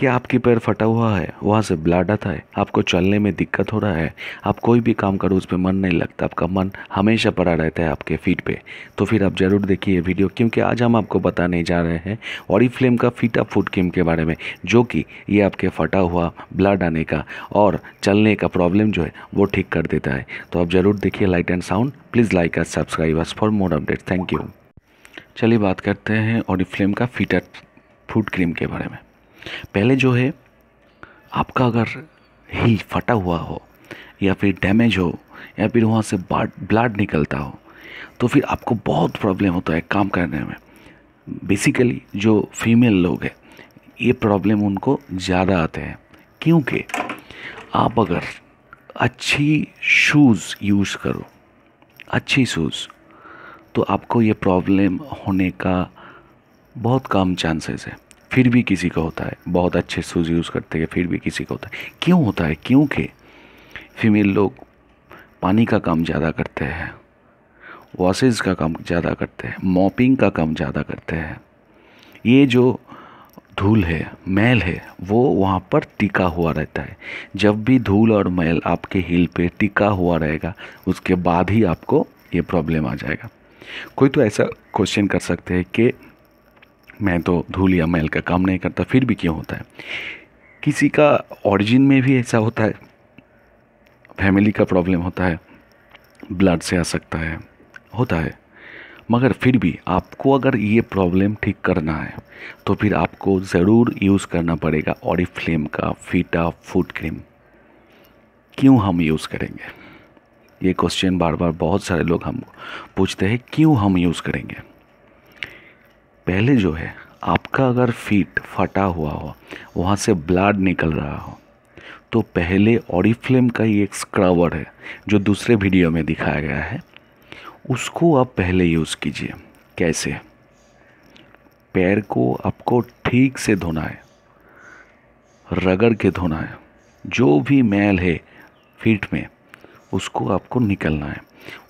कि आपकी पैर फटा हुआ है वहाँ से ब्लड आता है आपको चलने में दिक्कत हो रहा है आप कोई भी काम करो उस पर मन नहीं लगता आपका मन हमेशा पड़ा रहता है आपके फीट पे तो फिर आप ज़रूर देखिए ये वीडियो क्योंकि आज हम आपको बताने जा रहे हैं और फ्लेम का अप फूड क्रीम के बारे में जो कि ये आपके फटा हुआ ब्लड आने का और चलने का प्रॉब्लम जो है वो ठीक कर देता है तो आप ज़रूर देखिए light and sound please like and subscribe us for more update thank you चलिए बात करते हैं फ्लेम का अप फूड क्रीम के बारे में पहले जो है आपका अगर ही फटा हुआ हो या फिर डैमेज हो या फिर वहाँ से ब्लड निकलता हो तो फिर आपको बहुत प्रॉब्लम होता है काम करने में बेसिकली जो फीमेल लोग हैं ये प्रॉब्लम उनको ज़्यादा आते हैं क्योंकि आप अगर अच्छी शूज़ यूज़ करो अच्छी शूज़ तो आपको ये प्रॉब्लम होने का बहुत कम चांसेस है फिर भी किसी का होता है बहुत अच्छे शूज़ यूज़ करते हैं फिर भी किसी का होता है क्यों होता है क्योंकि फीमेल लोग पानी का काम ज़्यादा करते हैं वॉशेज का काम ज़्यादा करते हैं मॉपिंग का काम ज़्यादा करते हैं ये जो धूल है मैल है वो वहाँ पर टिका हुआ रहता है जब भी धूल और मैल आपके हिल पे टिका हुआ रहेगा उसके बाद ही आपको ये प्रॉब्लम आ जाएगा कोई तो ऐसा क्वेश्चन कर सकते हैं कि मैं तो धूल या मैल का काम नहीं करता फिर भी क्यों होता है किसी का ऑरिजिन में भी ऐसा होता है फैमिली का प्रॉब्लम होता है ब्लड से आ सकता है होता है मगर फिर भी आपको अगर ये प्रॉब्लम ठीक करना है तो फिर आपको ज़रूर यूज़ करना पड़ेगा ऑरिफ्लेम का फीटा फूड क्रीम क्यों हम यूज़ करेंगे ये क्वेश्चन बार बार बहुत सारे लोग हम पूछते हैं क्यों हम यूज़ करेंगे पहले जो है आपका अगर फीट फटा हुआ हो वहाँ से ब्लड निकल रहा हो तो पहले ऑडिफ्लेम का ही एक स्क्रबर है जो दूसरे वीडियो में दिखाया गया है उसको आप पहले यूज़ कीजिए कैसे पैर को आपको ठीक से धोना है रगड़ के धोना है जो भी मैल है फीट में उसको आपको निकलना है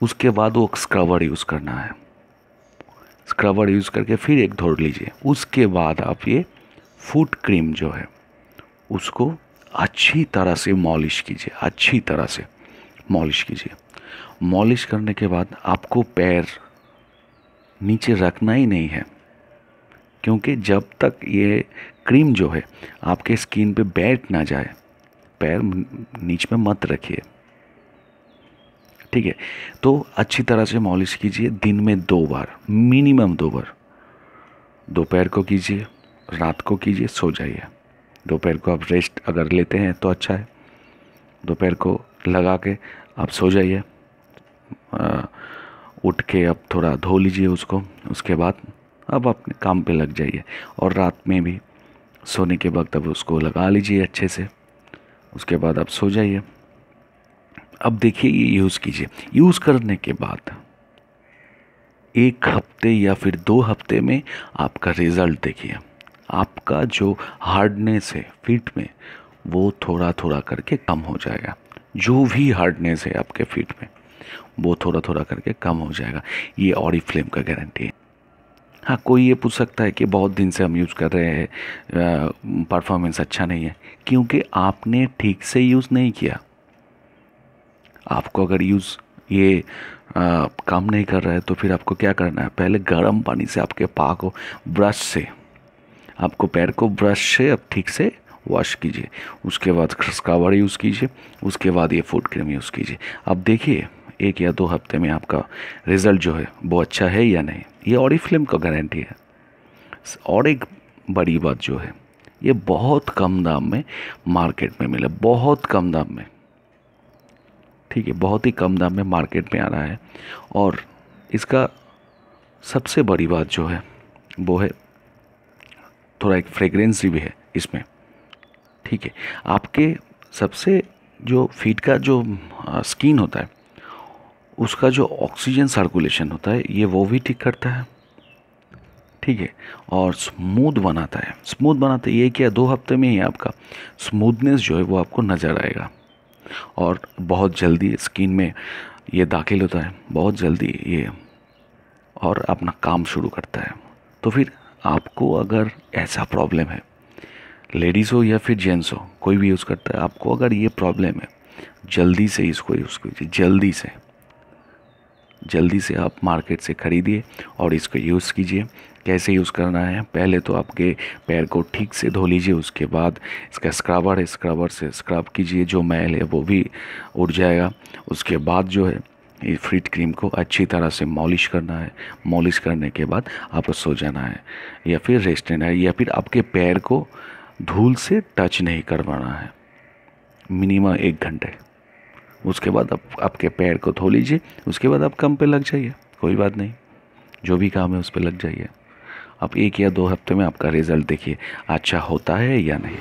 उसके बाद वो स्क्रबर यूज़ करना है स्क्रबर यूज़ करके फिर एक धो लीजिए उसके बाद आप ये फूड क्रीम जो है उसको अच्छी तरह से मॉलिश कीजिए अच्छी तरह से मॉलिश कीजिए मॉलिश करने के बाद आपको पैर नीचे रखना ही नहीं है क्योंकि जब तक ये क्रीम जो है आपके स्किन पे बैठ ना जाए पैर नीचे में मत रखिए ठीक है तो अच्छी तरह से मॉलिश कीजिए दिन में दो बार मिनिमम दो बार दोपहर को कीजिए रात को कीजिए सो जाइए दोपहर को आप रेस्ट अगर लेते हैं तो अच्छा है दोपहर को लगा के आप सो जाइए उठ के अब थोड़ा धो लीजिए उसको उसके बाद अब अपने काम पे लग जाइए और रात में भी सोने के वक्त अब उसको लगा लीजिए अच्छे से उसके बाद आप सो जाइए अब देखिए ये यूज़ कीजिए यूज़ करने के बाद एक हफ्ते या फिर दो हफ्ते में आपका रिज़ल्ट देखिए आपका जो हार्डनेस है फीट में वो थोड़ा थोड़ा करके कम हो जाएगा जो भी हार्डनेस है आपके फीट में वो थोड़ा थोड़ा करके कम हो जाएगा ये ऑडी फ्लेम का गारंटी है हाँ कोई ये पूछ सकता है कि बहुत दिन से हम यूज़ कर रहे हैं परफॉर्मेंस अच्छा नहीं है क्योंकि आपने ठीक से यूज़ नहीं किया आपको अगर यूज़ ये आ, काम नहीं कर रहा है तो फिर आपको क्या करना है पहले गर्म पानी से आपके पा को ब्रश से आपको पैर को ब्रश से अब ठीक से वॉश कीजिए उसके बाद खसकावर यूज़ कीजिए उसके बाद ये फूड क्रीम यूज़ कीजिए अब देखिए एक या दो हफ्ते में आपका रिज़ल्ट जो है वो अच्छा है या नहीं ये और ही फिल्म का गारंटी है और एक बड़ी बात जो है ये बहुत कम दाम में मार्केट में मिले बहुत कम दाम में ठीक है बहुत ही कम दाम में मार्केट में आ रहा है और इसका सबसे बड़ी बात जो है वो है थोड़ा एक फ्रेगरेंस भी है इसमें ठीक है आपके सबसे जो फीट का जो स्किन होता है उसका जो ऑक्सीजन सर्कुलेशन होता है ये वो भी ठीक करता है ठीक है और स्मूथ बनाता है स्मूथ बनाता है ये क्या दो हफ्ते में ही आपका स्मूथनेस जो है वो आपको नज़र आएगा और बहुत जल्दी स्किन में ये दाखिल होता है बहुत जल्दी ये और अपना काम शुरू करता है तो फिर आपको अगर ऐसा प्रॉब्लम है लेडीज़ हो या फिर जेंट्स हो कोई भी यूज़ करता है आपको अगर ये प्रॉब्लम है जल्दी से इसको यूज़ कीजिए जल्दी से जल्दी से आप मार्केट से ख़रीदिए और इसको यूज़ कीजिए कैसे यूज़ करना है पहले तो आपके पैर को ठीक से धो लीजिए उसके बाद इसका स्क्रबर है स्क्रबर से स्क्रब कीजिए जो मैल है वो भी उड़ जाएगा उसके बाद जो है ये फ्रीट क्रीम को अच्छी तरह से मॉलिश करना है मॉलिश करने के बाद आपको सो जाना है या फिर रेस्ट लेना है या फिर आपके पैर को धूल से टच नहीं करवाना है मिनिमम एक घंटे उसके बाद आप आपके पैर को धो लीजिए उसके बाद आप कम पे लग जाइए कोई बात नहीं जो भी काम है उस पर लग जाइए आप एक या दो हफ्ते में आपका रिज़ल्ट देखिए अच्छा होता है या नहीं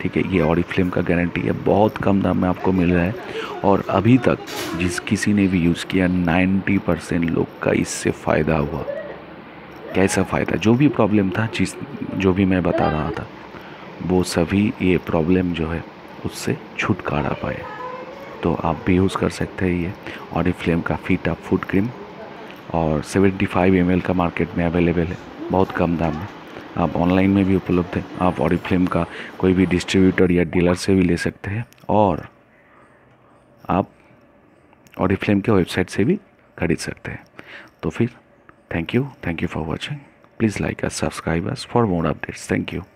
ठीक है ये ऑडी फ्लेम का गारंटी है बहुत कम दाम में आपको मिल रहा है और अभी तक जिस किसी ने भी यूज़ किया 90 परसेंट लोग का इससे फ़ायदा हुआ कैसा फ़ायदा जो भी प्रॉब्लम था जिस जो भी मैं बता रहा था वो सभी ये प्रॉब्लम जो है उससे छुटकारा पाए तो आप भी यूज़ कर सकते हैं ये ऑडी फ्लेम का फीटा फूड क्रीम और 75 एम का मार्केट में अवेलेबल है बहुत कम दाम में आप ऑनलाइन में भी उपलब्ध है आप ऑडिफ्लेम का कोई भी डिस्ट्रीब्यूटर या डीलर से भी ले सकते हैं और आप ऑडिफ्लेम के वेबसाइट से भी खरीद सकते हैं तो फिर thank you thank you for watching please like us subscribe for more updates thank you